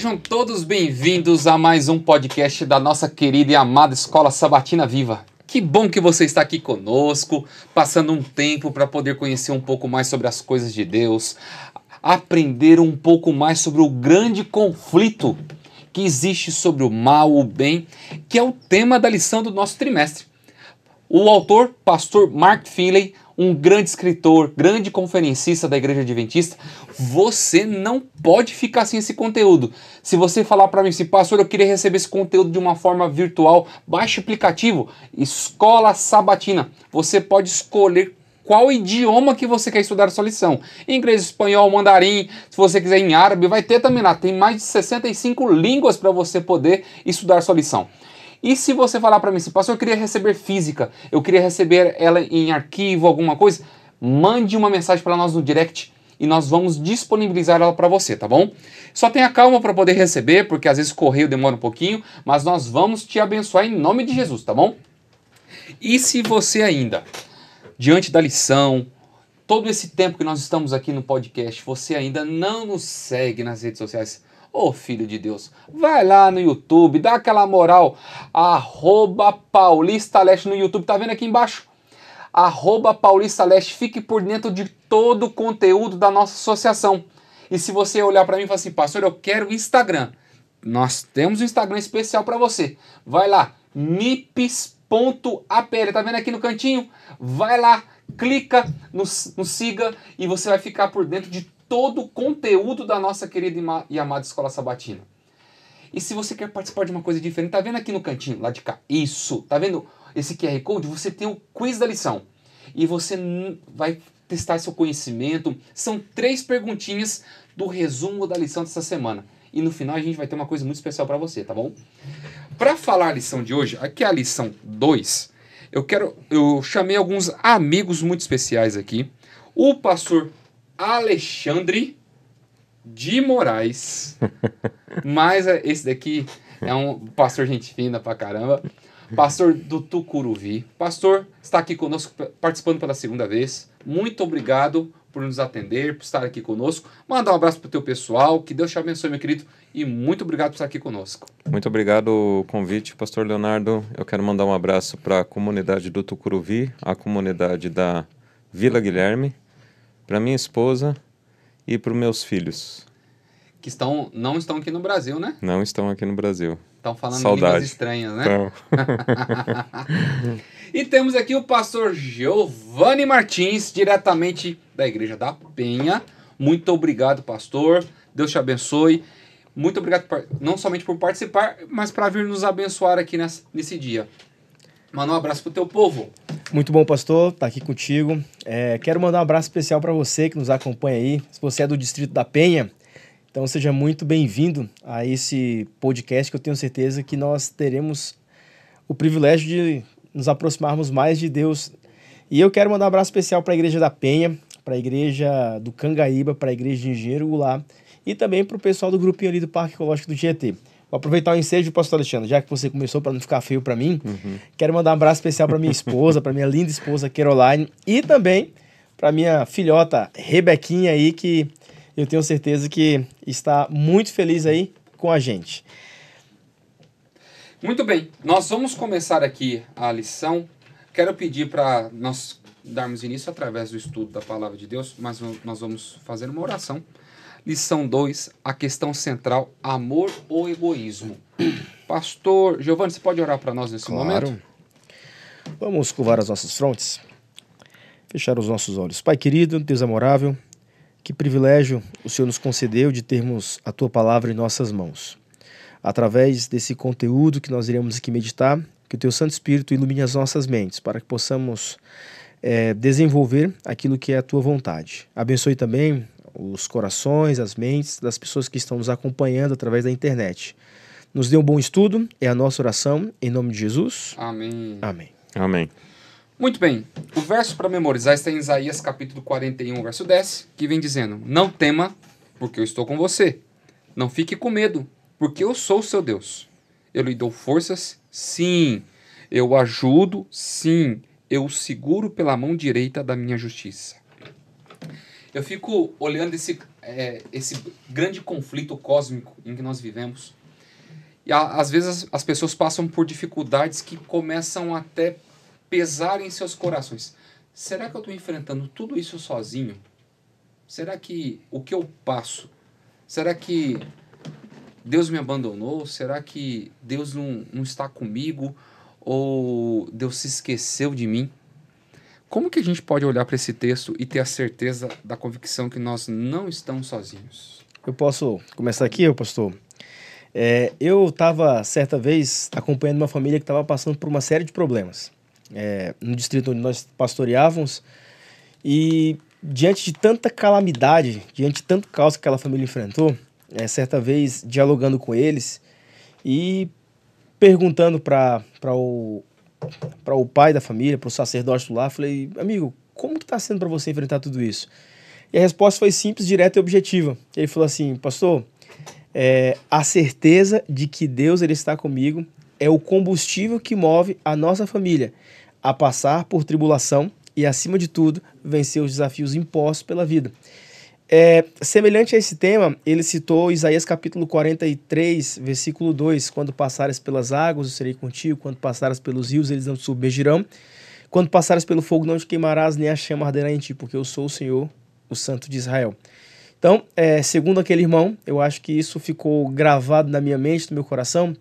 Sejam todos bem-vindos a mais um podcast da nossa querida e amada Escola Sabatina Viva. Que bom que você está aqui conosco, passando um tempo para poder conhecer um pouco mais sobre as coisas de Deus, aprender um pouco mais sobre o grande conflito que existe sobre o mal, o bem, que é o tema da lição do nosso trimestre. O autor, pastor Mark Finley, um grande escritor, grande conferencista da Igreja Adventista, você não pode ficar sem esse conteúdo. Se você falar para mim assim, pastor, eu queria receber esse conteúdo de uma forma virtual, baixe o aplicativo Escola Sabatina. Você pode escolher qual idioma que você quer estudar a sua lição. Inglês, espanhol, mandarim, se você quiser em árabe, vai ter também lá. Tem mais de 65 línguas para você poder estudar a sua lição. E se você falar para mim assim, pastor, eu queria receber física, eu queria receber ela em arquivo, alguma coisa, mande uma mensagem para nós no direct e nós vamos disponibilizar ela para você, tá bom? Só tenha calma para poder receber, porque às vezes correio demora um pouquinho, mas nós vamos te abençoar em nome de Jesus, tá bom? E se você ainda, diante da lição, todo esse tempo que nós estamos aqui no podcast, você ainda não nos segue nas redes sociais, Ô oh, filho de Deus, vai lá no YouTube, dá aquela moral, arroba Paulista Leste no YouTube, tá vendo aqui embaixo? Arroba Paulista Leste, fique por dentro de todo o conteúdo da nossa associação. E se você olhar para mim e falar assim, pastor, eu quero Instagram. Nós temos um Instagram especial para você. Vai lá, mips.apl, tá vendo aqui no cantinho? Vai lá, clica no, no siga e você vai ficar por dentro de todo o conteúdo da nossa querida e amada Escola Sabatina. E se você quer participar de uma coisa diferente, tá vendo aqui no cantinho, lá de cá, isso, tá vendo esse QR Code? Você tem o quiz da lição. E você vai testar seu conhecimento. São três perguntinhas do resumo da lição dessa semana. E no final a gente vai ter uma coisa muito especial para você, tá bom? Para falar a lição de hoje, aqui é a lição 2. Eu quero eu chamei alguns amigos muito especiais aqui. O pastor Alexandre de Moraes. Mas é, esse daqui é um pastor gente fina pra caramba. Pastor do Tucuruvi. Pastor, está aqui conosco, participando pela segunda vez. Muito obrigado por nos atender, por estar aqui conosco. Manda um abraço pro teu pessoal, que Deus te abençoe, meu querido, e muito obrigado por estar aqui conosco. Muito obrigado o convite, pastor Leonardo. Eu quero mandar um abraço para a comunidade do Tucuruvi, a comunidade da Vila Guilherme, para minha esposa e para meus filhos. Que estão, não estão aqui no Brasil, né? Não estão aqui no Brasil. Estão falando Saudade. línguas estranhas, né? Então. e temos aqui o pastor Giovanni Martins, diretamente da Igreja da Penha. Muito obrigado, pastor. Deus te abençoe. Muito obrigado, não somente por participar, mas para vir nos abençoar aqui nesse dia. Manda um abraço pro teu povo. Muito bom, pastor, estar tá aqui contigo. É, quero mandar um abraço especial para você que nos acompanha aí. Se você é do Distrito da Penha, então seja muito bem-vindo a esse podcast que eu tenho certeza que nós teremos o privilégio de nos aproximarmos mais de Deus. E eu quero mandar um abraço especial para a Igreja da Penha, para a Igreja do Cangaíba, para a Igreja de Engenheiro Goulart e também para o pessoal do grupinho ali do Parque Ecológico do Tietê. Vou aproveitar o ensejo, pastor Alexandre, já que você começou para não ficar feio para mim, uhum. quero mandar um abraço especial para minha esposa, para minha linda esposa Caroline e também para minha filhota Rebequinha aí, que eu tenho certeza que está muito feliz aí com a gente. Muito bem, nós vamos começar aqui a lição. Quero pedir para nós darmos início através do estudo da palavra de Deus, mas nós vamos fazer uma oração Lição 2, a questão central, amor ou egoísmo. Pastor Giovanni, você pode orar para nós nesse claro. momento? Vamos curvar as nossas frontes, fechar os nossos olhos. Pai querido, Deus amorável, que privilégio o Senhor nos concedeu de termos a Tua palavra em nossas mãos. Através desse conteúdo que nós iremos aqui meditar, que o Teu Santo Espírito ilumine as nossas mentes, para que possamos é, desenvolver aquilo que é a Tua vontade. Abençoe também os corações, as mentes das pessoas que estão nos acompanhando através da internet. Nos dê um bom estudo, é a nossa oração, em nome de Jesus. Amém. Amém. Amém. Muito bem, o verso para memorizar está em Isaías capítulo 41, verso 10, que vem dizendo: Não tema, porque eu estou com você. Não fique com medo, porque eu sou o seu Deus. Eu lhe dou forças, sim. Eu ajudo, sim. Eu o seguro pela mão direita da minha justiça. Eu fico olhando esse, é, esse grande conflito cósmico em que nós vivemos. E a, às vezes as, as pessoas passam por dificuldades que começam até pesar em seus corações. Será que eu estou enfrentando tudo isso sozinho? Será que o que eu passo? Será que Deus me abandonou? Será que Deus não, não está comigo? Ou Deus se esqueceu de mim? Como que a gente pode olhar para esse texto e ter a certeza da convicção que nós não estamos sozinhos? Eu posso começar aqui, pastor? É, eu estava, certa vez, acompanhando uma família que estava passando por uma série de problemas é, no distrito onde nós pastoreávamos. E diante de tanta calamidade, diante de tanto caos que aquela família enfrentou, é, certa vez dialogando com eles e perguntando para o para o pai da família, para o sacerdote lá, falei, amigo, como que está sendo para você enfrentar tudo isso? E a resposta foi simples, direta e objetiva. Ele falou assim, pastor, é, a certeza de que Deus ele está comigo é o combustível que move a nossa família a passar por tribulação e, acima de tudo, vencer os desafios impostos pela vida. É, semelhante a esse tema, ele citou Isaías capítulo 43, versículo 2: Quando passares pelas águas, eu serei contigo, quando passares pelos rios, eles não te submergirão. Quando passares pelo fogo, não te queimarás, nem a chama arderá em ti, porque eu sou o Senhor, o Santo de Israel. Então, é, segundo aquele irmão, eu acho que isso ficou gravado na minha mente, no meu coração.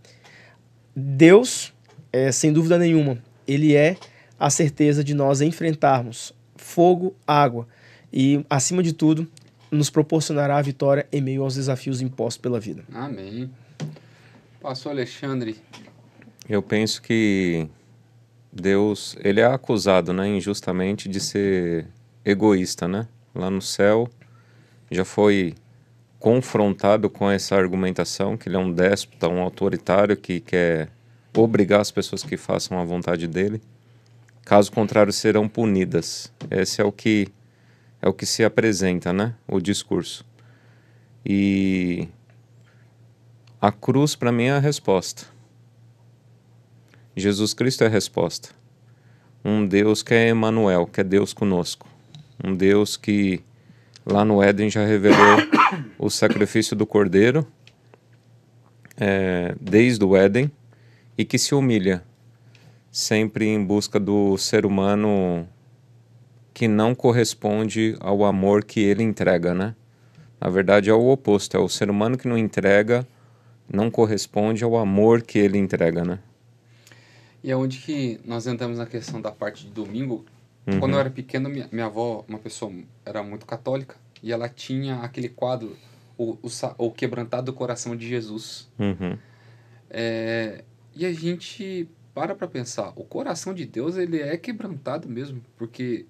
Deus, é, sem dúvida nenhuma, ele é a certeza de nós enfrentarmos fogo, água e, acima de tudo, nos proporcionará a vitória em meio aos desafios impostos pela vida. Amém. Pastor Alexandre. Eu penso que Deus, ele é acusado, né, injustamente de ser egoísta, né? Lá no céu já foi confrontado com essa argumentação que ele é um déspota, um autoritário que quer obrigar as pessoas que façam a vontade dele. Caso contrário, serão punidas. Esse é o que é o que se apresenta, né? O discurso. E a cruz para mim é a resposta. Jesus Cristo é a resposta. Um Deus que é Emanuel, que é Deus conosco. Um Deus que lá no Éden já revelou o sacrifício do Cordeiro é, desde o Éden e que se humilha sempre em busca do ser humano que não corresponde ao amor que ele entrega, né? Na verdade é o oposto, é o ser humano que não entrega, não corresponde ao amor que ele entrega, né? E é onde que nós entramos na questão da parte de domingo. Uhum. Quando eu era pequeno, minha, minha avó, uma pessoa, era muito católica, e ela tinha aquele quadro, o, o, o quebrantado coração de Jesus. Uhum. É, e a gente para para pensar, o coração de Deus ele é quebrantado mesmo, porque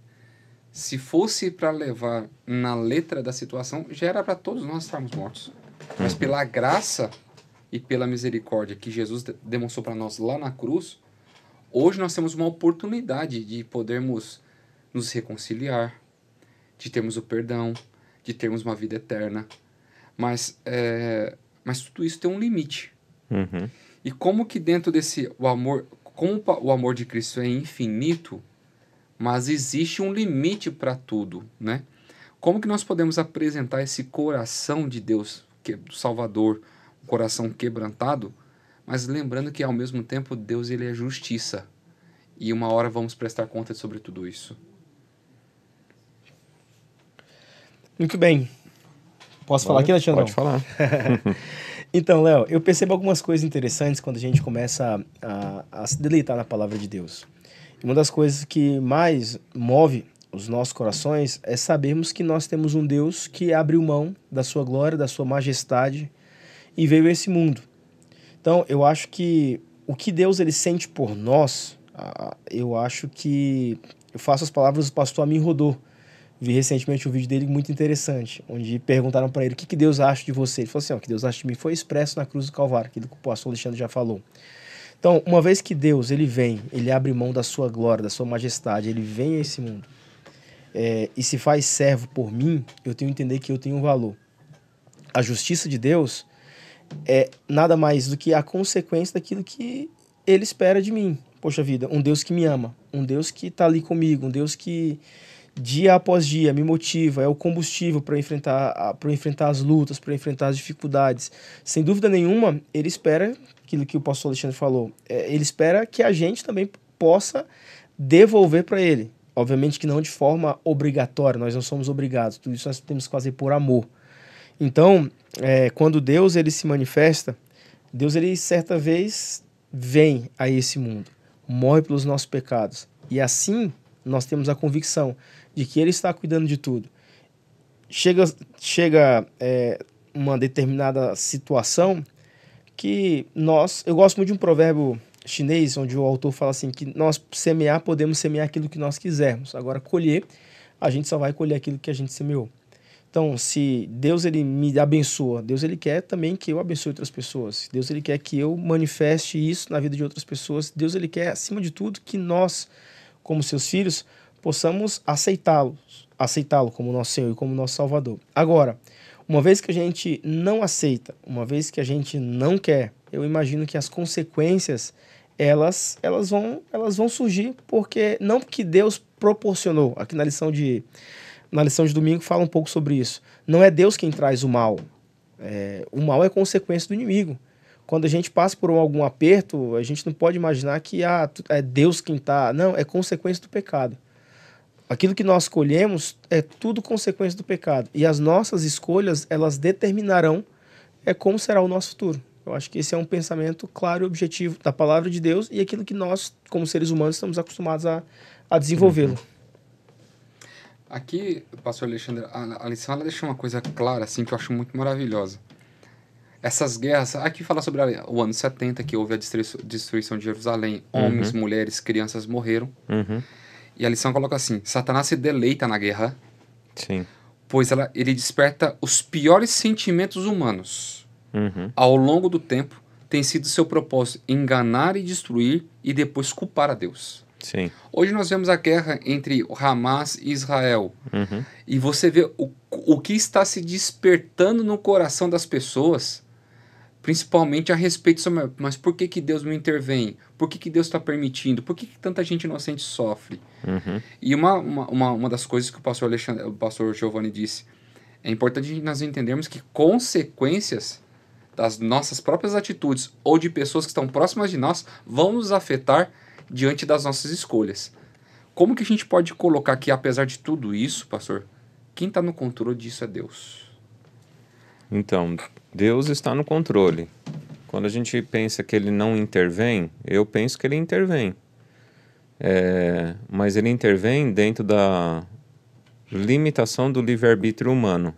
se fosse para levar na letra da situação, já era para todos nós estarmos mortos. Mas uhum. pela graça e pela misericórdia que Jesus demonstrou para nós lá na cruz, hoje nós temos uma oportunidade de podermos nos reconciliar, de termos o perdão, de termos uma vida eterna. Mas, é, mas tudo isso tem um limite. Uhum. E como que dentro desse o amor, como o amor de Cristo é infinito, mas existe um limite para tudo, né? Como que nós podemos apresentar esse coração de Deus, que é do Salvador, um coração quebrantado, mas lembrando que ao mesmo tempo Deus ele é justiça. E uma hora vamos prestar conta sobre tudo isso. Muito bem. Posso falar aqui, Alexandre? Pode falar. então, Léo, eu percebo algumas coisas interessantes quando a gente começa a, a se deleitar na palavra de Deus. Uma das coisas que mais move os nossos corações é sabermos que nós temos um Deus que abriu mão da sua glória, da sua majestade e veio a esse mundo. Então, eu acho que o que Deus ele sente por nós, eu acho que eu faço as palavras do pastor Amin Rodô. Vi recentemente um vídeo dele muito interessante, onde perguntaram para ele o que, que Deus acha de você. Ele falou assim: o que Deus acha de mim foi expresso na cruz do Calvário, aquilo que o pastor Alexandre já falou. Então, uma vez que Deus ele vem, ele abre mão da sua glória, da sua majestade, ele vem a esse mundo é, e se faz servo por mim, eu tenho que entender que eu tenho um valor. A justiça de Deus é nada mais do que a consequência daquilo que ele espera de mim. Poxa vida, um Deus que me ama, um Deus que está ali comigo, um Deus que dia após dia, me motiva, é o combustível para enfrentar, para enfrentar as lutas, para enfrentar as dificuldades. Sem dúvida nenhuma, ele espera aquilo que o pastor Alexandre falou. É, ele espera que a gente também possa devolver para ele. Obviamente que não de forma obrigatória, nós não somos obrigados, tudo isso nós temos que fazer por amor. Então, é, quando Deus ele se manifesta, Deus ele certa vez vem a esse mundo, morre pelos nossos pecados. E assim nós temos a convicção de que ele está cuidando de tudo. Chega, chega é, uma determinada situação que nós. Eu gosto muito de um provérbio chinês, onde o autor fala assim: que nós semear, podemos semear aquilo que nós quisermos. Agora, colher, a gente só vai colher aquilo que a gente semeou. Então, se Deus ele me abençoa, Deus ele quer também que eu abençoe outras pessoas. Deus ele quer que eu manifeste isso na vida de outras pessoas. Deus ele quer, acima de tudo, que nós, como seus filhos, possamos aceitá-lo, aceitá-lo como nosso Senhor e como nosso Salvador. Agora, uma vez que a gente não aceita, uma vez que a gente não quer, eu imagino que as consequências elas elas vão elas vão surgir porque não que Deus proporcionou. Aqui na lição de na lição de domingo fala um pouco sobre isso. Não é Deus quem traz o mal. É, o mal é consequência do inimigo. Quando a gente passa por algum aperto, a gente não pode imaginar que ah, é Deus quem está. Não, é consequência do pecado. Aquilo que nós colhemos é tudo consequência do pecado. E as nossas escolhas, elas determinarão é como será o nosso futuro. Eu acho que esse é um pensamento claro e objetivo da palavra de Deus e aquilo que nós, como seres humanos, estamos acostumados a, a desenvolvê-lo. Uhum. Aqui, pastor Alexandre, a, a lição deixa uma coisa clara, assim, que eu acho muito maravilhosa. Essas guerras, aqui fala sobre a, o ano 70, que houve a destruição de Jerusalém. Uhum. Homens, uhum. mulheres, crianças morreram. Uhum. E a lição coloca assim: Satanás se deleita na guerra. Sim. Pois ela, ele desperta os piores sentimentos humanos. Uhum. Ao longo do tempo, tem sido seu propósito enganar e destruir e depois culpar a Deus. Sim. Hoje nós vemos a guerra entre Hamas e Israel. Uhum. E você vê o, o que está se despertando no coração das pessoas principalmente a respeito, mas por que, que Deus não intervém? Por que, que Deus está permitindo? Por que, que tanta gente inocente sofre? Uhum. E uma, uma, uma, das coisas que o pastor, Alexandre, o pastor Giovanni disse, é importante nós entendermos que consequências das nossas próprias atitudes ou de pessoas que estão próximas de nós vão nos afetar diante das nossas escolhas. Como que a gente pode colocar que, apesar de tudo isso, pastor, quem está no controle disso é Deus? Então, Deus está no controle. Quando a gente pensa que ele não intervém, eu penso que ele intervém. É, mas ele intervém dentro da limitação do livre-arbítrio humano.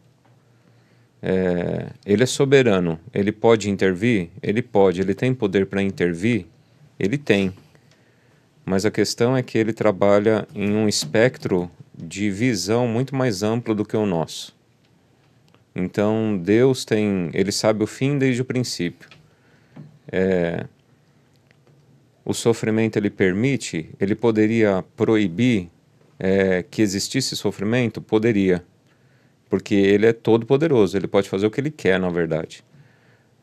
É, ele é soberano. Ele pode intervir? Ele pode. Ele tem poder para intervir? Ele tem. Mas a questão é que ele trabalha em um espectro de visão muito mais amplo do que o nosso. Então Deus tem, ele sabe o fim desde o princípio. É, o sofrimento ele permite, ele poderia proibir é, que existisse sofrimento, poderia, porque ele é todo poderoso, ele pode fazer o que ele quer na verdade.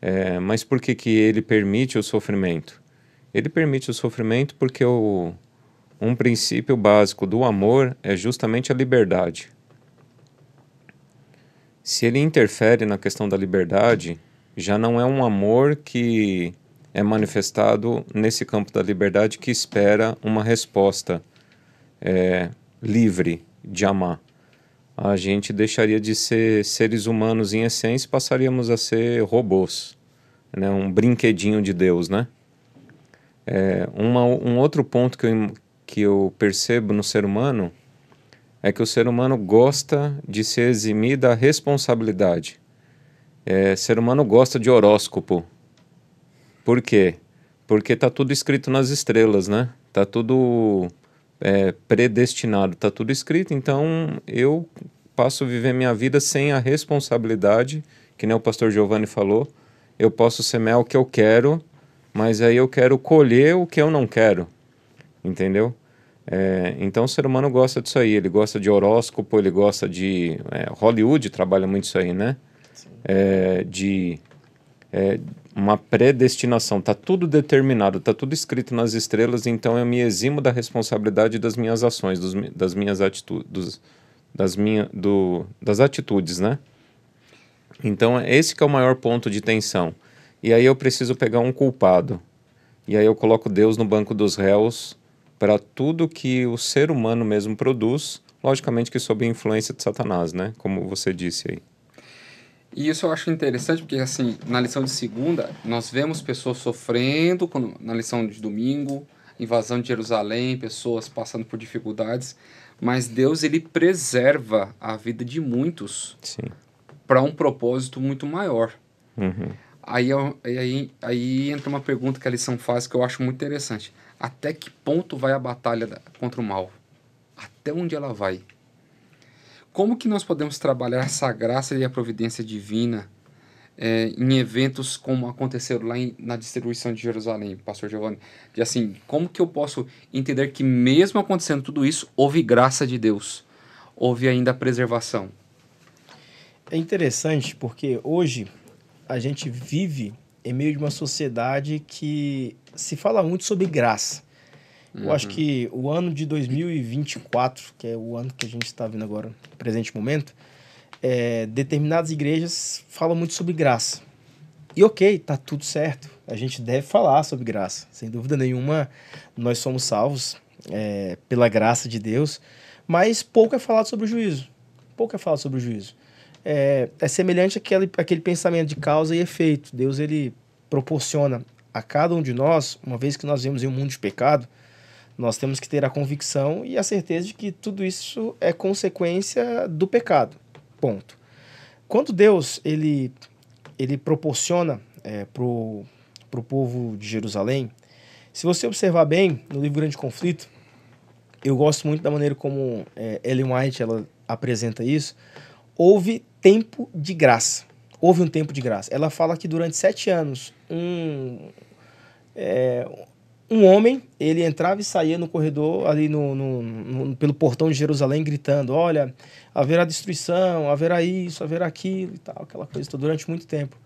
É, mas por que que ele permite o sofrimento? Ele permite o sofrimento porque o, um princípio básico do amor é justamente a liberdade se ele interfere na questão da liberdade, já não é um amor que é manifestado nesse campo da liberdade que espera uma resposta é, livre de amar. A gente deixaria de ser seres humanos em essência e passaríamos a ser robôs, né? um brinquedinho de Deus. Né? É, uma, um outro ponto que eu, que eu percebo no ser humano é que o ser humano gosta de se eximir da responsabilidade. É, ser humano gosta de horóscopo. Por quê? Porque tá tudo escrito nas estrelas, né? Tá tudo é, predestinado, tá tudo escrito. Então eu passo a viver minha vida sem a responsabilidade, que nem o pastor Giovanni falou. Eu posso semear o que eu quero, mas aí eu quero colher o que eu não quero. Entendeu? É, então o ser humano gosta disso aí, ele gosta de horóscopo, ele gosta de. É, Hollywood trabalha muito isso aí, né? É, de é, uma predestinação, tá tudo determinado, tá tudo escrito nas estrelas, então eu me eximo da responsabilidade das minhas ações, dos, das minhas atitudes, das, minha, do, das atitudes, né? Então esse que é o maior ponto de tensão. E aí eu preciso pegar um culpado. E aí eu coloco Deus no banco dos réus para tudo que o ser humano mesmo produz, logicamente que sob a influência de Satanás, né? Como você disse aí. E isso eu acho interessante porque assim, na lição de segunda, nós vemos pessoas sofrendo, quando, na lição de domingo, invasão de Jerusalém, pessoas passando por dificuldades, mas Deus ele preserva a vida de muitos para um propósito muito maior. Uhum. Aí, é aí, aí entra uma pergunta que a lição faz que eu acho muito interessante. Até que ponto vai a batalha contra o mal? Até onde ela vai? Como que nós podemos trabalhar essa graça e a providência divina é, em eventos como aconteceram lá em, na distribuição de Jerusalém, Pastor Giovanni? De assim, como que eu posso entender que mesmo acontecendo tudo isso, houve graça de Deus? Houve ainda preservação? É interessante porque hoje a gente vive em é meio de uma sociedade que se fala muito sobre graça. Eu acho uhum. que o ano de 2024, que é o ano que a gente está vendo agora, presente momento, é, determinadas igrejas falam muito sobre graça. E ok, tá tudo certo. A gente deve falar sobre graça. Sem dúvida nenhuma, nós somos salvos é, pela graça de Deus, mas pouco é falado sobre o juízo. Pouco é falado sobre o juízo é, é semelhante àquele, àquele pensamento de causa e efeito. Deus ele proporciona a cada um de nós, uma vez que nós vivemos em um mundo de pecado, nós temos que ter a convicção e a certeza de que tudo isso é consequência do pecado. Ponto. Quando Deus ele, ele proporciona é, para o pro povo de Jerusalém, se você observar bem no livro Grande Conflito, eu gosto muito da maneira como é, Ellen White ela apresenta isso, houve tempo de graça. Houve um tempo de graça. Ela fala que durante sete anos, um, é, um homem, ele entrava e saía no corredor, ali no, no, no, pelo portão de Jerusalém, gritando, olha, haverá destruição, haverá isso, haverá aquilo e tal, aquela coisa, durante muito tempo.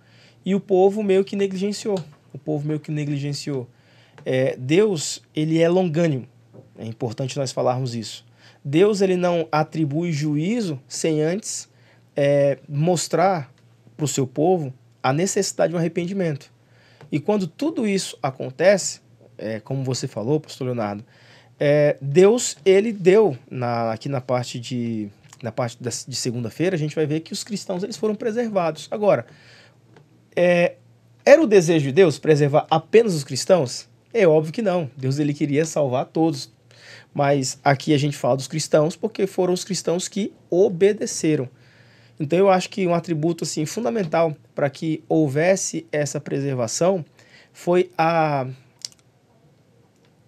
E o povo meio que negligenciou. O povo meio que negligenciou. É, Deus, ele é longânimo. É importante nós falarmos isso. Deus, ele não atribui juízo sem antes é, mostrar para o seu povo a necessidade de um arrependimento. E quando tudo isso acontece, é, como você falou, pastor Leonardo, é, Deus ele deu na, aqui na parte de na parte da, de segunda-feira a gente vai ver que os cristãos eles foram preservados. Agora, é, era o desejo de Deus preservar apenas os cristãos? É óbvio que não. Deus ele queria salvar todos. Mas aqui a gente fala dos cristãos porque foram os cristãos que obedeceram. Então eu acho que um atributo assim fundamental para que houvesse essa preservação foi a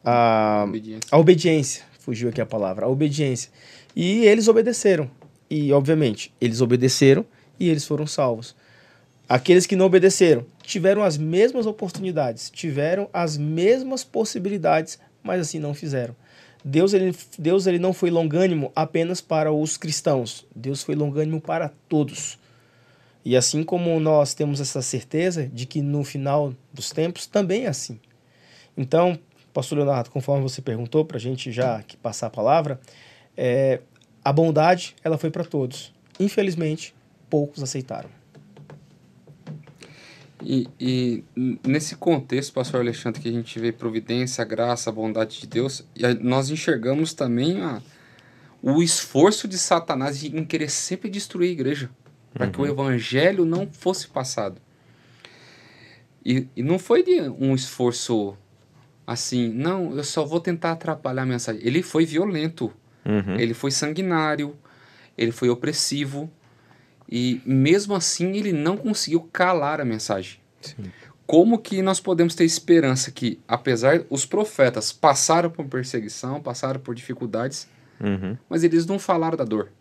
a, obediência. a obediência. Fugiu aqui a palavra, a obediência. E eles obedeceram. E, obviamente, eles obedeceram e eles foram salvos. Aqueles que não obedeceram tiveram as mesmas oportunidades, tiveram as mesmas possibilidades, mas assim não fizeram. Deus ele, Deus ele não foi longânimo apenas para os cristãos. Deus foi longânimo para todos. E assim como nós temos essa certeza de que no final dos tempos também é assim. Então, Pastor Leonardo, conforme você perguntou para a gente já que passar a palavra, é, a bondade ela foi para todos. Infelizmente, poucos aceitaram. E, e, nesse contexto, pastor Alexandre, que a gente vê providência, graça, bondade de Deus, nós enxergamos também a, o esforço de Satanás em querer sempre destruir a igreja, para que o uhum. evangelho não fosse passado. E, e não foi de um esforço assim, não, eu só vou tentar atrapalhar a mensagem. Ele foi violento, uhum. ele foi sanguinário, ele foi opressivo. E mesmo assim ele não conseguiu calar a mensagem. Sim. Como que nós podemos ter esperança que, apesar os profetas passaram por perseguição, passaram por dificuldades, uhum. mas eles não falaram da dor.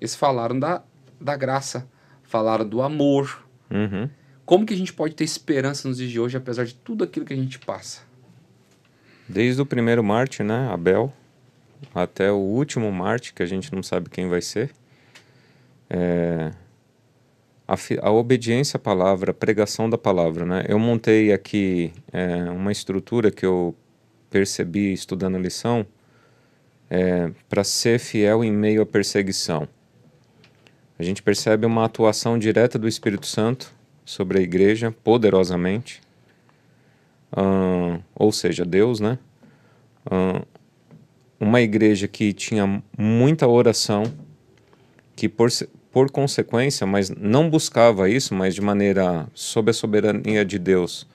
Eles falaram da, da graça, falaram do amor. Uhum. Como que a gente pode ter esperança nos dias de hoje, apesar de tudo aquilo que a gente passa? Desde o primeiro Marte, né, Abel, até o último Marte, que a gente não sabe quem vai ser. É, a, a, obediência à palavra, a pregação da palavra, né? Eu montei aqui é, uma estrutura que eu percebi estudando a lição é, para ser fiel em meio à perseguição. A gente percebe uma atuação direta do Espírito Santo sobre a igreja, poderosamente. ou seja, Deus, né? uma igreja que tinha muita oração, que por, por consequência, mas não buscava isso, mas de maneira sob a soberania de Deus,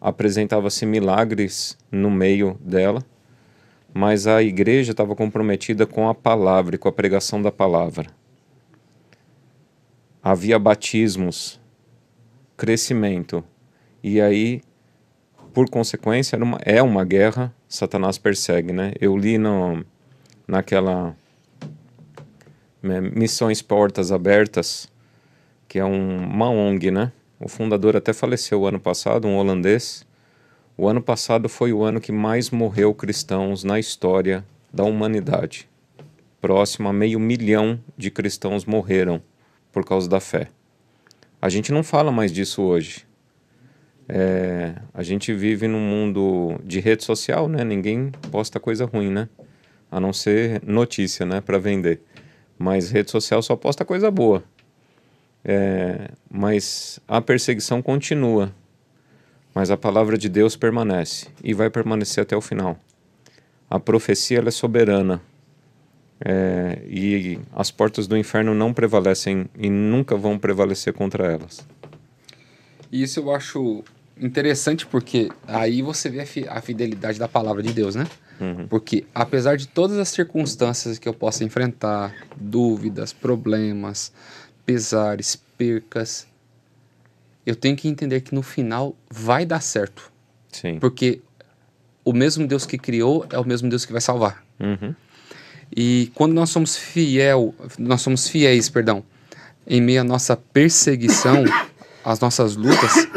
apresentava-se milagres no meio dela, mas a igreja estava comprometida com a palavra e com a pregação da palavra. Havia batismos, crescimento, e aí, por consequência, uma, é uma guerra, Satanás persegue, né? Eu li no, naquela né, Missões Portas Abertas, que é um, uma ONG, né? O fundador até faleceu ano passado, um holandês. O ano passado foi o ano que mais morreu cristãos na história da humanidade. Próximo a meio milhão de cristãos morreram por causa da fé. A gente não fala mais disso hoje. É, a gente vive num mundo de rede social, né? Ninguém posta coisa ruim, né? A não ser notícia, né? Para vender. Mas rede social só posta coisa boa. É, mas a perseguição continua. Mas a palavra de Deus permanece e vai permanecer até o final. A profecia é soberana. É, e as portas do inferno não prevalecem e nunca vão prevalecer contra elas. Isso eu acho interessante porque aí você vê a fidelidade da palavra de Deus, né? Uhum. Porque apesar de todas as circunstâncias que eu possa enfrentar, dúvidas, problemas, pesares, percas, eu tenho que entender que no final vai dar certo. Sim. Porque o mesmo Deus que criou é o mesmo Deus que vai salvar. Uhum. E quando nós somos fiel, nós somos fiéis, perdão, em meio à nossa perseguição, às nossas lutas,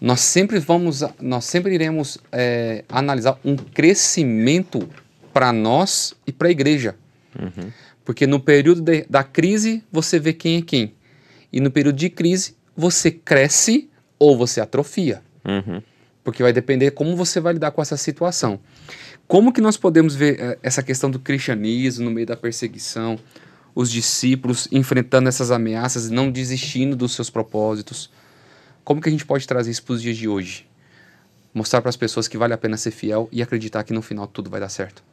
nós sempre vamos, nós sempre iremos é, analisar um crescimento para nós e para a igreja. Uhum. Porque no período de, da crise você vê quem é quem. E no período de crise você cresce ou você atrofia. Uhum. Porque vai depender como você vai lidar com essa situação. Como que nós podemos ver é, essa questão do cristianismo no meio da perseguição, os discípulos enfrentando essas ameaças, e não desistindo dos seus propósitos? Como que a gente pode trazer isso para os dias de hoje? Mostrar para as pessoas que vale a pena ser fiel e acreditar que no final tudo vai dar certo.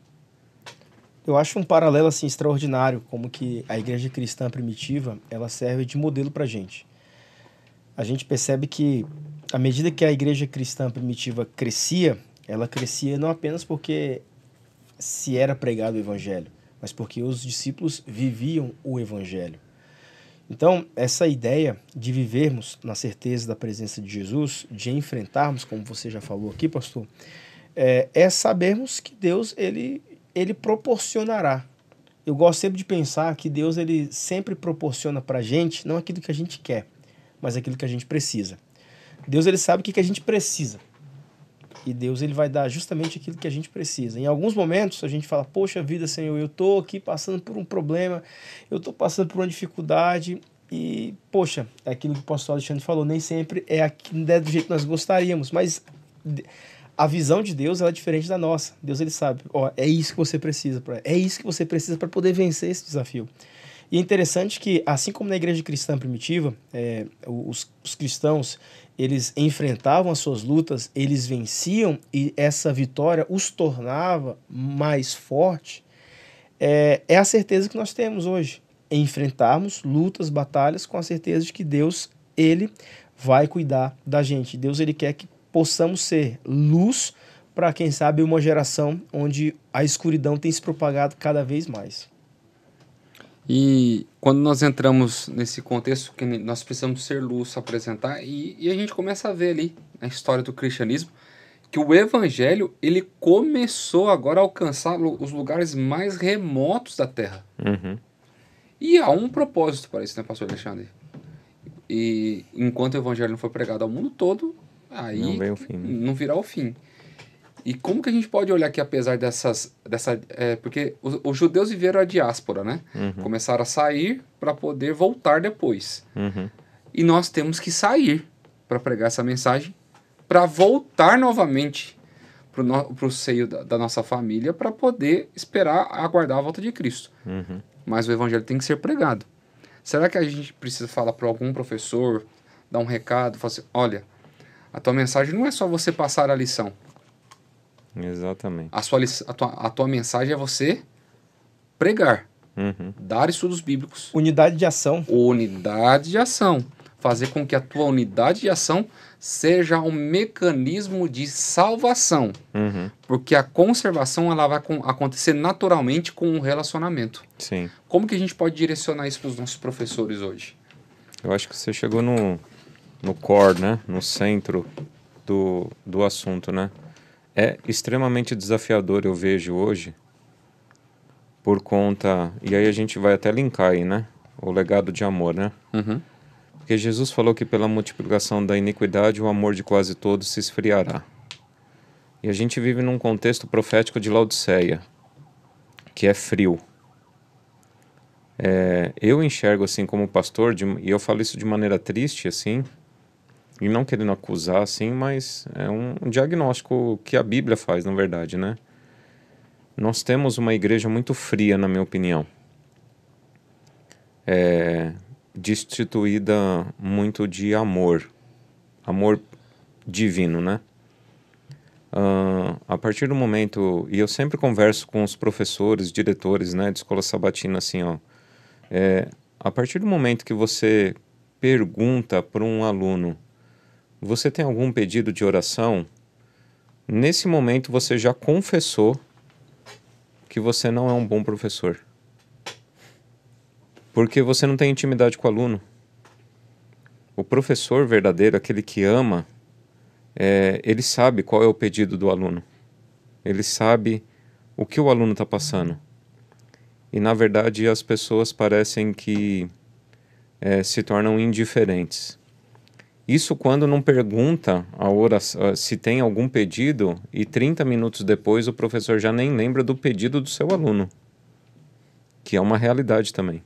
Eu acho um paralelo assim extraordinário, como que a igreja cristã primitiva, ela serve de modelo para gente. A gente percebe que à medida que a igreja cristã primitiva crescia, ela crescia não apenas porque se era pregado o evangelho, mas porque os discípulos viviam o evangelho. Então, essa ideia de vivermos na certeza da presença de Jesus, de enfrentarmos, como você já falou aqui, pastor, é, é sabermos que Deus ele, ele proporcionará. Eu gosto sempre de pensar que Deus ele sempre proporciona para gente não aquilo que a gente quer, mas aquilo que a gente precisa. Deus ele sabe o que, que a gente precisa. E Deus ele vai dar justamente aquilo que a gente precisa. Em alguns momentos a gente fala: "Poxa vida, Senhor, eu tô aqui passando por um problema, eu tô passando por uma dificuldade". E, poxa, é aquilo que o pastor Alexandre falou, nem sempre é, aqui, é do jeito que nós gostaríamos, mas a visão de Deus é diferente da nossa. Deus ele sabe, ó, é isso que você precisa, pra, é isso que você precisa para poder vencer esse desafio. E é interessante que, assim como na igreja cristã primitiva, é, os, os cristãos eles enfrentavam as suas lutas, eles venciam e essa vitória os tornava mais forte. É, é a certeza que nós temos hoje, enfrentarmos lutas, batalhas com a certeza de que Deus ele vai cuidar da gente. Deus ele quer que possamos ser luz para quem sabe uma geração onde a escuridão tem se propagado cada vez mais. E quando nós entramos nesse contexto que nós precisamos ser luz, apresentar, e, e a gente começa a ver ali na história do cristianismo que o evangelho ele começou agora a alcançar os lugares mais remotos da Terra. Uhum. E há um propósito para isso, né, Pastor Alexandre? E enquanto o evangelho não foi pregado ao mundo todo, aí não, vem o fim, né? não virá o fim. E como que a gente pode olhar que apesar dessas... Dessa, é, porque os, os, judeus viveram a diáspora, né? Uhum. Começaram a sair para poder voltar depois. Uhum. E nós temos que sair para pregar essa mensagem, para voltar novamente para o no, seio da, da, nossa família, para poder esperar, aguardar a volta de Cristo. Uhum. Mas o evangelho tem que ser pregado. Será que a gente precisa falar para algum professor, dar um recado, falar assim, olha, a tua mensagem não é só você passar a lição, Exatamente. A, sua, a, tua, a tua mensagem é você pregar, uhum. dar estudos bíblicos. Unidade de ação. Unidade de ação. Fazer com que a tua unidade de ação seja um mecanismo de salvação. Uhum. Porque a conservação ela vai acontecer naturalmente com o um relacionamento. Sim. Como que a gente pode direcionar isso para os nossos professores hoje? Eu acho que você chegou no, no core, né? No centro do, do assunto, né? é extremamente desafiador, eu vejo hoje, por conta. E aí a gente vai até linkar aí, né? O legado de amor, né? Uhum. Porque Jesus falou que pela multiplicação da iniquidade o amor de quase todos se esfriará. E a gente vive num contexto profético de Laodiceia, que é frio. É, eu enxergo assim como pastor, de, e eu falo isso de maneira triste, assim, e não querendo acusar assim, mas é um, um diagnóstico que a Bíblia faz, na verdade, né? Nós temos uma igreja muito fria, na minha opinião. É, destituída muito de amor, amor divino, né? Uh, a partir do momento, e eu sempre converso com os professores, diretores, né, de escola sabatina, assim, ó, é, a partir do momento que você pergunta para um aluno você tem algum pedido de oração, nesse momento você já confessou que você não é um bom professor. Porque você não tem intimidade com o aluno. O professor verdadeiro, aquele que ama, é, ele sabe qual é o pedido do aluno. Ele sabe o que o aluno está passando. E na verdade as pessoas parecem que é, se tornam indiferentes. Isso quando não pergunta a oração, ah, se tem algum pedido e 30 minutos depois o professor já nem lembra do pedido do seu aluno, que é uma realidade também.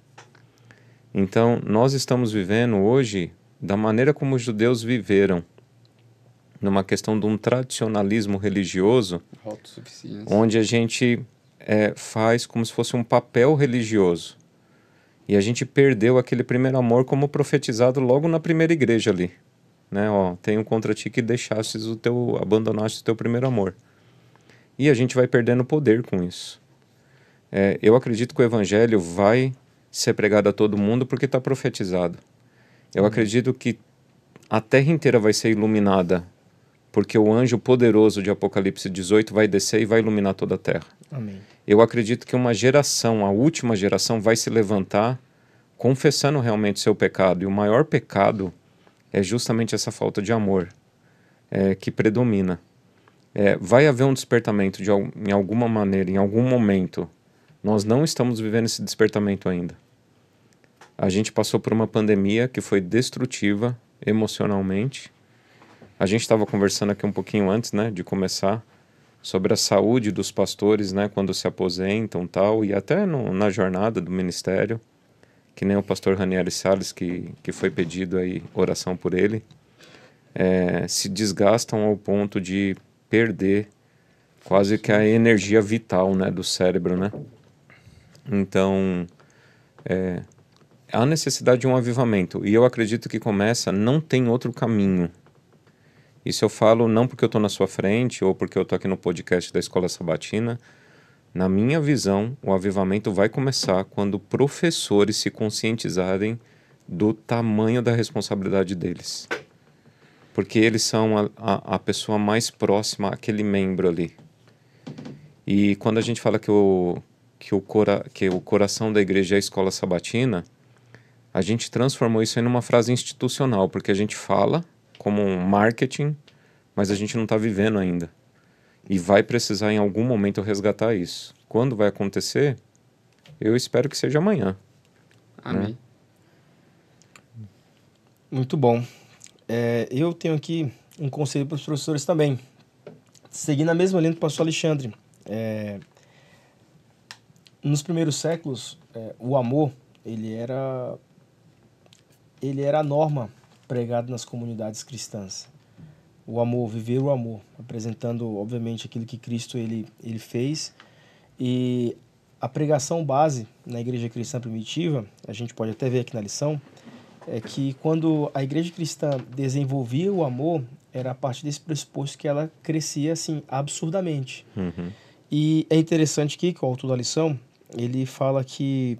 Então, nós estamos vivendo hoje da maneira como os judeus viveram, numa questão de um tradicionalismo religioso, onde a gente é, faz como se fosse um papel religioso. E a gente perdeu aquele primeiro amor como profetizado logo na primeira igreja ali né? Ó, tenho contra ti que deixastes o teu, abandonaste o teu primeiro amor. E a gente vai perdendo poder com isso. É, eu acredito que o evangelho vai ser pregado a todo mundo porque está profetizado. Eu acredito que a terra inteira vai ser iluminada porque o anjo poderoso de Apocalipse 18 vai descer e vai iluminar toda a terra. Amém. Eu acredito que uma geração, a última geração, vai se levantar confessando realmente seu pecado. E o maior pecado é justamente essa falta de amor é, que predomina. É, vai haver um despertamento de, em alguma maneira, em algum momento. Nós não estamos vivendo esse despertamento ainda. A gente passou por uma pandemia que foi destrutiva emocionalmente. A gente estava conversando aqui um pouquinho antes, né, de começar sobre a saúde dos pastores, né, quando se aposentam, tal, e até no, na jornada do ministério que nem o pastor Ranieri Salles, que, que foi pedido aí oração por ele, é, se desgastam ao ponto de perder quase que a energia vital né, do cérebro, né? Então, é, há necessidade de um avivamento. E eu acredito que começa, não tem outro caminho. Isso eu falo não porque eu estou na sua frente ou porque eu estou aqui no podcast da Escola Sabatina, na minha visão, o avivamento vai começar quando professores se conscientizarem do tamanho da responsabilidade deles. Porque eles são a, a, a pessoa mais próxima àquele membro ali. E quando a gente fala que o, que o, cora, que o coração da igreja é a escola sabatina, a gente transformou isso em uma frase institucional, porque a gente fala como um marketing, mas a gente não está vivendo ainda e vai precisar em algum momento resgatar isso. Quando vai acontecer? Eu espero que seja amanhã. Né? Amém. Né? Muito bom. É, eu tenho aqui um conselho para os professores também. Seguindo a mesma linha do pastor Alexandre. É, nos primeiros séculos, é, o amor ele era, ele era a norma pregada nas comunidades cristãs o amor, viver o amor, apresentando obviamente aquilo que Cristo ele ele fez. E a pregação base na igreja cristã primitiva, a gente pode até ver aqui na lição, é que quando a igreja cristã desenvolvia o amor, era a partir desse pressuposto que ela crescia assim absurdamente. Uhum. E é interessante aqui que o autor da lição ele fala que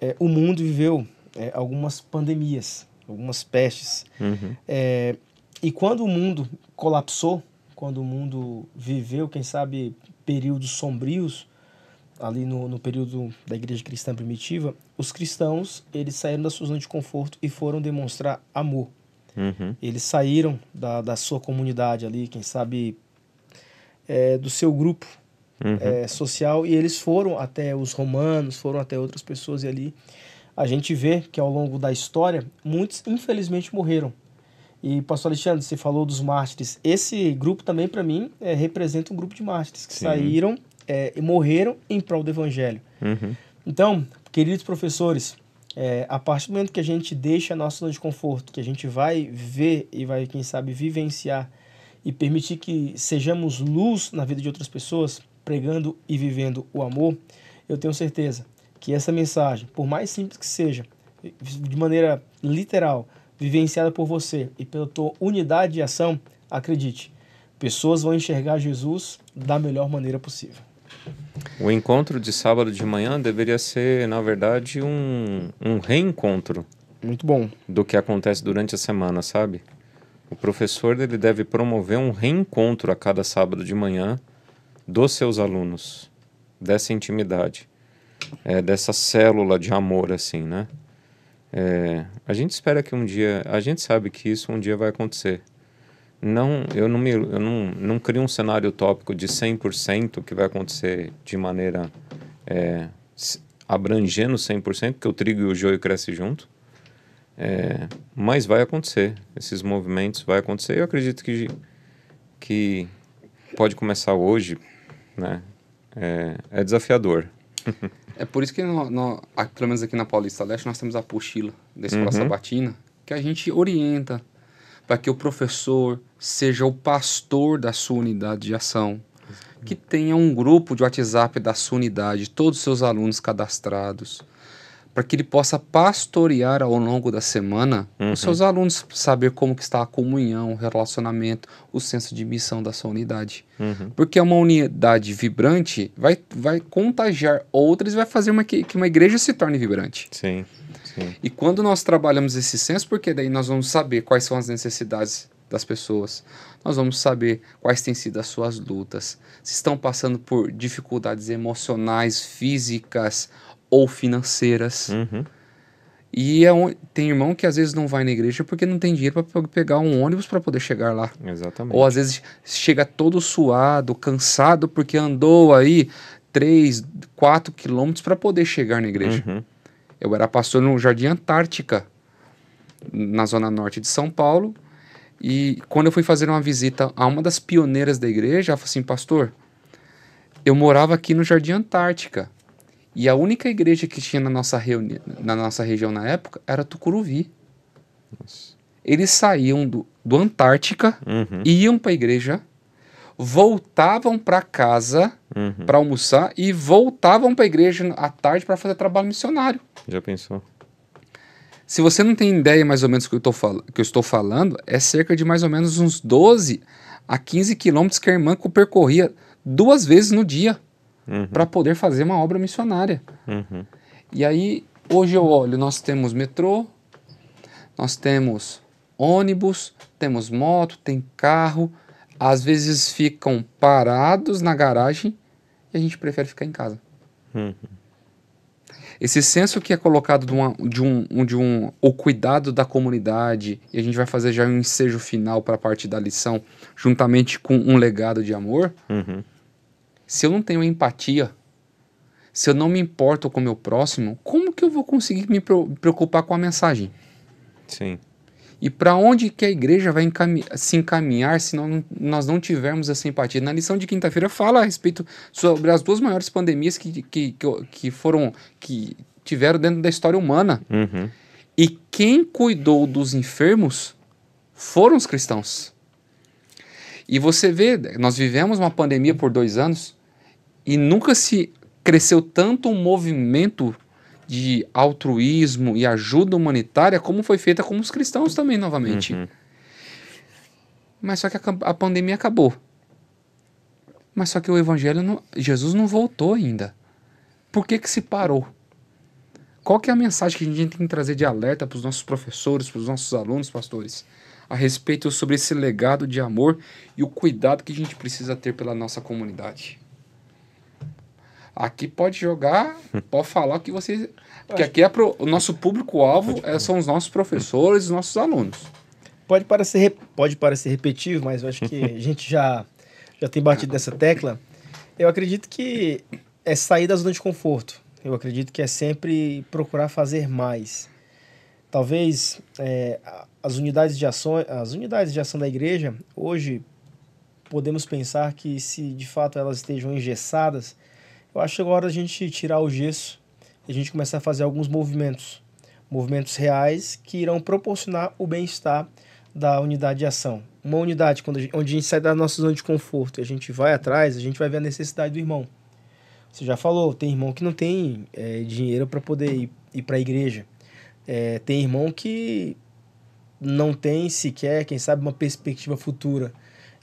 é, o mundo viveu é, algumas pandemias, algumas pestes. Uhum. É, e quando o mundo colapsou, quando o mundo viveu, quem sabe, períodos sombrios, ali no, no período da igreja cristã primitiva, os cristãos, eles saíram da sua zona de conforto e foram demonstrar amor. Uhum. Eles saíram da, da sua comunidade ali, quem sabe, é, do seu grupo uhum. é, social, e eles foram até os romanos, foram até outras pessoas, e ali a gente vê que ao longo da história, muitos infelizmente morreram e, pastor Alexandre, você falou dos mártires. Esse grupo também, para mim, é, representa um grupo de mártires que Sim. saíram é, e morreram em prol do evangelho. Uhum. Então, queridos professores, é, a partir do momento que a gente deixa a nossa zona de conforto, que a gente vai ver e vai, quem sabe, vivenciar e permitir que sejamos luz na vida de outras pessoas, pregando e vivendo o amor, eu tenho certeza que essa mensagem, por mais simples que seja, de maneira literal, vivenciada por você e pela tua unidade de ação, acredite, pessoas vão enxergar Jesus da melhor maneira possível. O encontro de sábado de manhã deveria ser, na verdade, um, um reencontro. Muito bom. Do que acontece durante a semana, sabe? O professor ele deve promover um reencontro a cada sábado de manhã dos seus alunos, dessa intimidade, é, dessa célula de amor, assim, né? É, a gente espera que um dia, a gente sabe que isso um dia vai acontecer. Não, eu não me, eu não, não crio um cenário utópico de 100% que vai acontecer de maneira é, abrangendo 100%, que o trigo e o joio crescem junto. É, mas vai acontecer, esses movimentos vai acontecer. Eu acredito que que pode começar hoje, né? É, é desafiador. É por isso que, no, no, pelo menos aqui na Paulista Leste, nós temos a apostila da Escola uhum. Sabatina, que a gente orienta para que o professor seja o pastor da sua unidade de ação, que tenha um grupo de WhatsApp da sua unidade, todos os seus alunos cadastrados, para que ele possa pastorear ao longo da semana uhum. os seus alunos, saber como que está a comunhão, o relacionamento, o senso de missão da sua unidade. Uhum. Porque é uma unidade vibrante vai, vai contagiar outras e vai fazer uma, que, que uma igreja se torne vibrante. Sim, sim. E quando nós trabalhamos esse senso, porque daí nós vamos saber quais são as necessidades das pessoas. Nós vamos saber quais têm sido as suas lutas, se estão passando por dificuldades emocionais, físicas ou financeiras. Uhum. E é um, tem irmão que às vezes não vai na igreja porque não tem dinheiro para pegar um ônibus para poder chegar lá. Exatamente. Ou às vezes chega todo suado, cansado, porque andou aí 3, 4 quilômetros para poder chegar na igreja. Uhum. Eu era pastor no Jardim Antártica, na zona norte de São Paulo. E quando eu fui fazer uma visita a uma das pioneiras da igreja, ela falou assim: Pastor, eu morava aqui no Jardim Antártica. E a única igreja que tinha na nossa, reuni na nossa região na época era Tucuruvi. Nossa. Eles saíam do, do Antártica, uhum. iam para a igreja, voltavam para casa uhum. para almoçar e voltavam para a igreja à tarde para fazer trabalho missionário. Já pensou? Se você não tem ideia mais ou menos do que, que eu estou falando, é cerca de mais ou menos uns 12 a 15 quilômetros que a irmã percorria duas vezes no dia uhum. para poder fazer uma obra missionária. Uhum. E aí, hoje eu olho, nós temos metrô, nós temos ônibus, temos moto, tem carro, às vezes ficam parados na garagem e a gente prefere ficar em casa. Uhum. Esse senso que é colocado de, uma, de, um, de um. o cuidado da comunidade, e a gente vai fazer já um ensejo final para a parte da lição, juntamente com um legado de amor. Uhum. Se eu não tenho empatia, se eu não me importo com o meu próximo, como que eu vou conseguir me preocupar com a mensagem? Sim. E para onde que a igreja vai se encaminhar se não, nós não tivermos essa empatia? Na lição de quinta-feira fala a respeito sobre as duas maiores pandemias que, que, que, que foram que tiveram dentro da história humana. Uhum. E quem cuidou dos enfermos foram os cristãos. E você vê, nós vivemos uma pandemia por dois anos. E nunca se cresceu tanto um movimento de altruísmo e ajuda humanitária como foi feita com os cristãos também, novamente. Uhum. Mas só que a, a, pandemia acabou. Mas só que o evangelho, não, Jesus não voltou ainda. Por que que se parou? Qual que é a mensagem que a gente tem que trazer de alerta para os nossos professores, para os nossos alunos, pastores? A respeito sobre esse legado de amor e o cuidado que a gente precisa ter pela nossa comunidade. Aqui pode jogar, pode falar o que você. Porque aqui é pro, o nosso público-alvo é, são os nossos professores, os nossos alunos. Pode parecer, pode parecer repetitivo, mas eu acho que a gente já, já tem batido nessa tecla. Eu acredito que é sair da zona de conforto. Eu acredito que é sempre procurar fazer mais. Talvez é, as unidades de ação, as unidades de ação da igreja hoje podemos pensar que se de fato elas estejam engessadas, eu acho que agora a gente tirar o gesso e a gente começar a fazer alguns movimentos, movimentos reais que irão proporcionar o bem-estar da unidade de ação. Uma unidade quando a gente, onde a gente sai da nossa zona de conforto e a gente vai atrás, a gente vai ver a necessidade do irmão. Você já falou, tem irmão que não tem é, dinheiro para poder ir, ir para a igreja. É, tem irmão que não tem sequer, quem sabe, uma perspectiva futura.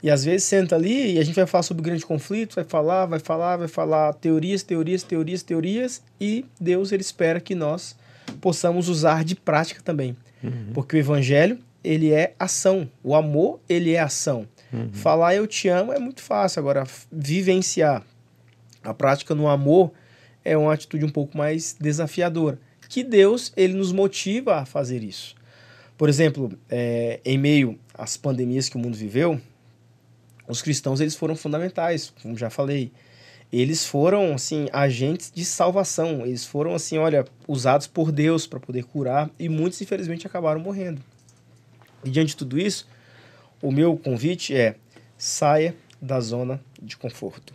E às vezes senta ali e a gente vai falar sobre grande conflito, vai falar, vai falar, vai falar teorias, teorias, teorias, teorias, e Deus ele espera que nós possamos usar de prática também. Uhum. Porque o evangelho, ele é ação. O amor, ele é ação. Uhum. Falar eu te amo é muito fácil, agora vivenciar a prática no amor é uma atitude um pouco mais desafiadora. Que Deus ele nos motiva a fazer isso. Por exemplo, é, em meio às pandemias que o mundo viveu, os cristãos eles foram fundamentais, como já falei. Eles foram assim agentes de salvação, eles foram assim, olha, usados por Deus para poder curar e muitos infelizmente acabaram morrendo. E diante de tudo isso, o meu convite é saia da zona de conforto.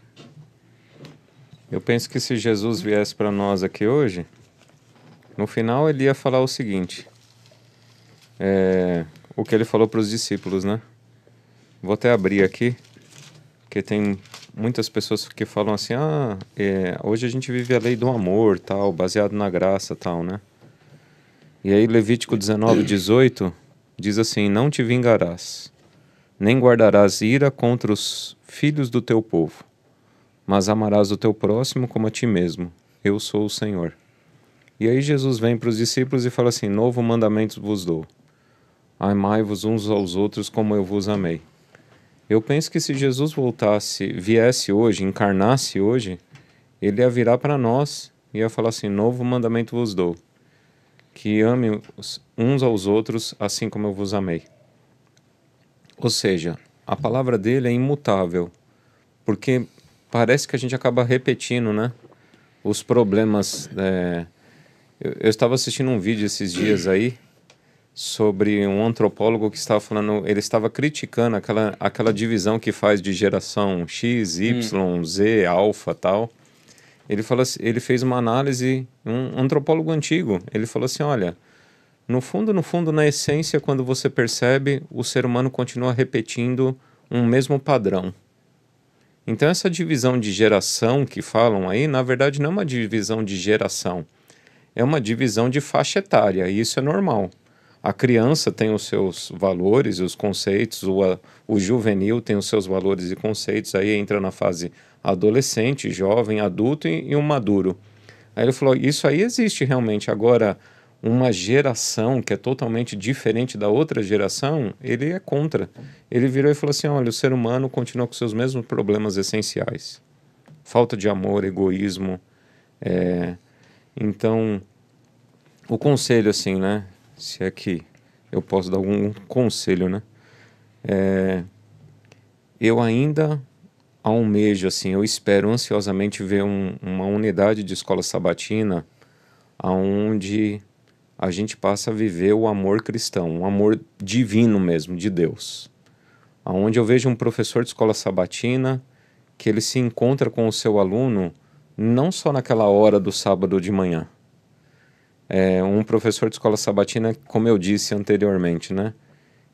Eu penso que se Jesus viesse para nós aqui hoje, no final ele ia falar o seguinte: é, o que ele falou para os discípulos, né? Vou até abrir aqui, porque tem muitas pessoas que falam assim: ah, é, hoje a gente vive a lei do amor, tal, baseado na graça, tal, né? E aí, Levítico 19, 18 diz assim: Não te vingarás, nem guardarás ira contra os filhos do teu povo, mas amarás o teu próximo como a ti mesmo. Eu sou o Senhor. E aí, Jesus vem para os discípulos e fala assim: Novo mandamento vos dou. Amai-vos uns aos outros como eu vos amei. Eu penso que se Jesus voltasse, viesse hoje, encarnasse hoje, ele ia virar para nós e ia falar assim: Novo mandamento vos dou, que ame uns aos outros assim como eu vos amei. Ou seja, a palavra dele é imutável, porque parece que a gente acaba repetindo, né? Os problemas. É... Eu, eu estava assistindo um vídeo esses dias aí sobre um antropólogo que estava falando, ele estava criticando aquela, aquela divisão que faz de geração X, Y, hum. Z, alfa, tal. Ele falou assim, ele fez uma análise, um antropólogo antigo, ele falou assim, olha, no fundo, no fundo, na essência, quando você percebe, o ser humano continua repetindo um mesmo padrão. Então essa divisão de geração que falam aí, na verdade não é uma divisão de geração. É uma divisão de faixa etária, e isso é normal. A criança tem os seus valores e os conceitos, o, o juvenil tem os seus valores e conceitos, aí entra na fase adolescente, jovem, adulto e, e um maduro. Aí ele falou: Isso aí existe realmente. Agora, uma geração que é totalmente diferente da outra geração, ele é contra. Ele virou e falou assim: olha, o ser humano continua com seus mesmos problemas essenciais: falta de amor, egoísmo. É... Então, o conselho, assim, né? se é que eu posso dar algum conselho, né? É, eu ainda almejo, assim, eu espero ansiosamente ver um, uma unidade de escola sabatina aonde a gente passa a viver o amor cristão, um amor divino mesmo, de Deus. Aonde eu vejo um professor de escola sabatina que ele se encontra com o seu aluno não só naquela hora do sábado de manhã, é, um professor de escola sabatina, como eu disse anteriormente, né?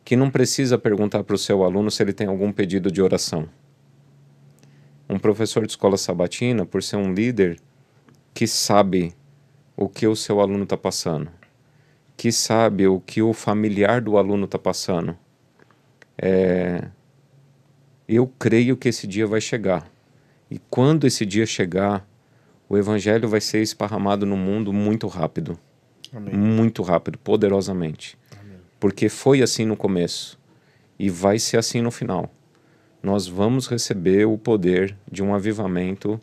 Que não precisa perguntar para o seu aluno se ele tem algum pedido de oração. Um professor de escola sabatina, por ser um líder que sabe o que o seu aluno está passando, que sabe o que o familiar do aluno está passando, é, eu creio que esse dia vai chegar. E quando esse dia chegar, o evangelho vai ser esparramado no mundo muito rápido. Amém. muito rápido, poderosamente. Amém. Porque foi assim no começo e vai ser assim no final. Nós vamos receber o poder de um avivamento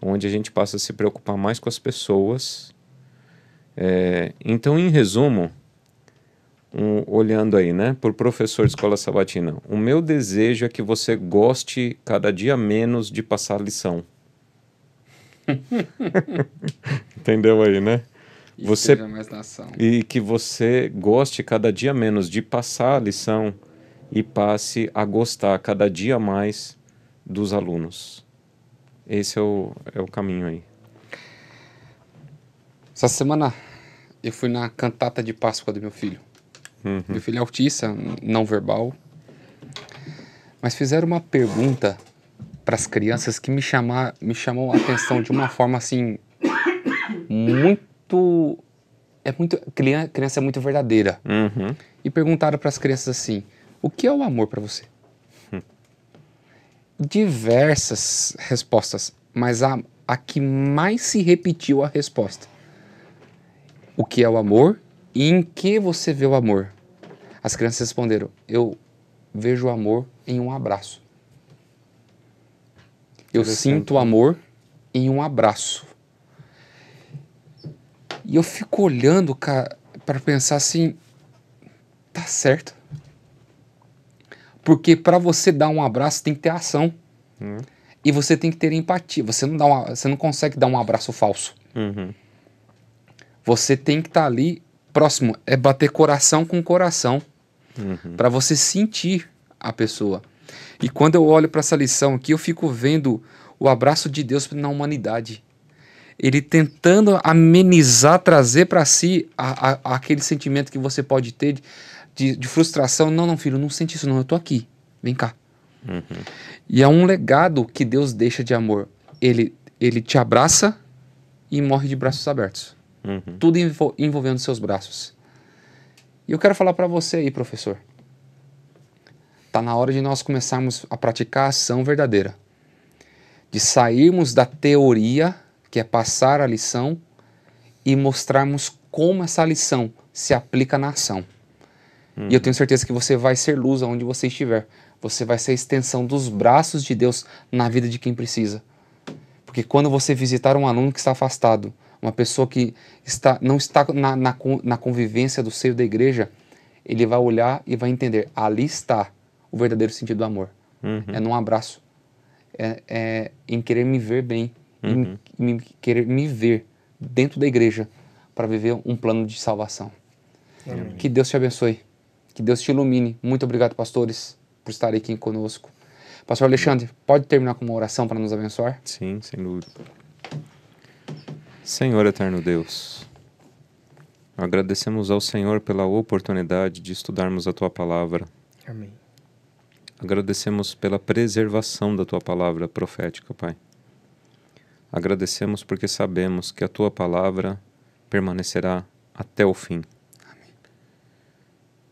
onde a gente passa a se preocupar mais com as pessoas. É, então, em resumo, um, olhando aí, né, por professor de escola sabatina, o meu desejo é que você goste cada dia menos de passar lição. Entendeu aí, né? E você e que você goste cada dia menos de passar a lição e passe a gostar cada dia mais dos alunos. Esse é o, é o caminho aí. Essa semana eu fui na cantata de Páscoa do meu filho. Uhum. Meu filho é autista, não verbal. Mas fizeram uma pergunta para as crianças que me, chamar, me chamou a atenção de uma forma assim muito muito. É muito criança, criança é muito verdadeira. Uhum. E perguntaram para as crianças assim: o que é o amor para você? Hum. Diversas respostas, mas a, a que mais se repetiu a resposta: o que é o amor e em que você vê o amor? As crianças responderam: eu vejo o amor em um abraço. Eu sinto o amor em um abraço. E eu fico olhando, cara, para pensar assim, tá certo. Porque para você dar um abraço tem que ter ação. Uhum. E você tem que ter empatia. Você não, dá uma, você não consegue dar um abraço falso. Uhum. Você tem que estar tá ali próximo. É bater coração com coração. Uhum. Para você sentir a pessoa. E quando eu olho para essa lição aqui, eu fico vendo o abraço de Deus na humanidade ele tentando amenizar, trazer para si a, a, aquele sentimento que você pode ter de, de, de, frustração. Não, não, filho, não sente isso, não. Eu tô aqui. Vem cá. Uhum. E é um legado que Deus deixa de amor. Ele, ele te abraça e morre de braços abertos. Uhum. Tudo envolvendo seus braços. E eu quero falar para você aí, professor. Tá na hora de nós começarmos a praticar a ação verdadeira. De sairmos da teoria que é passar a lição e mostrarmos como essa lição se aplica na ação. Uhum. E eu uhum. tenho certeza que você vai ser luz aonde você estiver. Você vai ser a extensão dos braços de Deus na vida de quem precisa. Porque quando você visitar um aluno que está afastado, uma pessoa que está, não está na, na, na convivência do seio da igreja, ele vai olhar e vai entender. Ali está o verdadeiro sentido do amor. Uhum. É num abraço. É, é, em querer me ver bem. Uhum. Em me, querer me ver dentro da igreja para viver um plano de salvação. Amém. Que Deus te abençoe. Que Deus te ilumine. Muito obrigado, pastores, por estarem aqui conosco. Pastor Alexandre, pode terminar com uma oração para nos abençoar? Sim, sem dúvida. Senhor eterno Deus, agradecemos ao Senhor pela oportunidade de estudarmos a tua palavra. Amém. Agradecemos pela preservação da tua palavra profética, Pai. Agradecemos porque sabemos que a tua palavra permanecerá até o fim. Amém.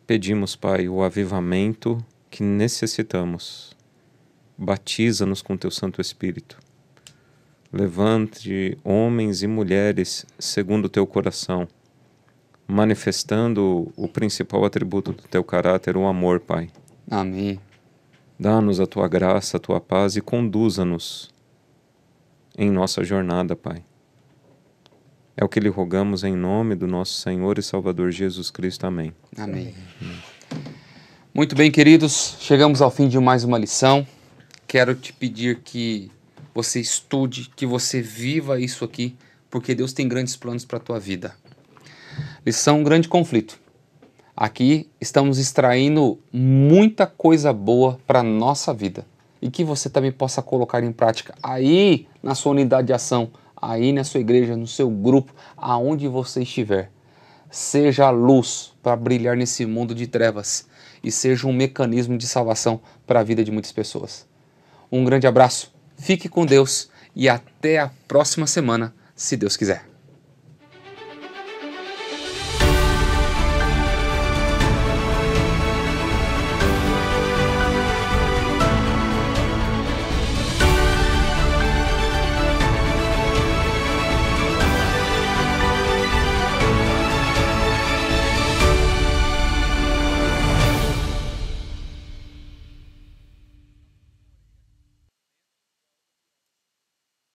Pedimos, Pai, o avivamento que necessitamos. Batiza-nos com teu Santo Espírito. Levante homens e mulheres segundo o teu coração, manifestando o principal atributo do teu caráter, o amor, Pai. Amém. Dá-nos a tua graça, a tua paz e conduza-nos em nossa jornada, Pai. É o que lhe rogamos em nome do nosso Senhor e Salvador Jesus Cristo. Amém. Amém. Muito bem, queridos, chegamos ao fim de mais uma lição. Quero te pedir que você estude, que você viva isso aqui, porque Deus tem grandes planos para a tua vida. Lição: um grande conflito. Aqui estamos extraindo muita coisa boa para a nossa vida e que você também possa colocar em prática aí na sua unidade de ação, aí na sua igreja, no seu grupo, aonde você estiver. Seja luz para brilhar nesse mundo de trevas e seja um mecanismo de salvação para a vida de muitas pessoas. Um grande abraço, fique com Deus e até a próxima semana, se Deus quiser.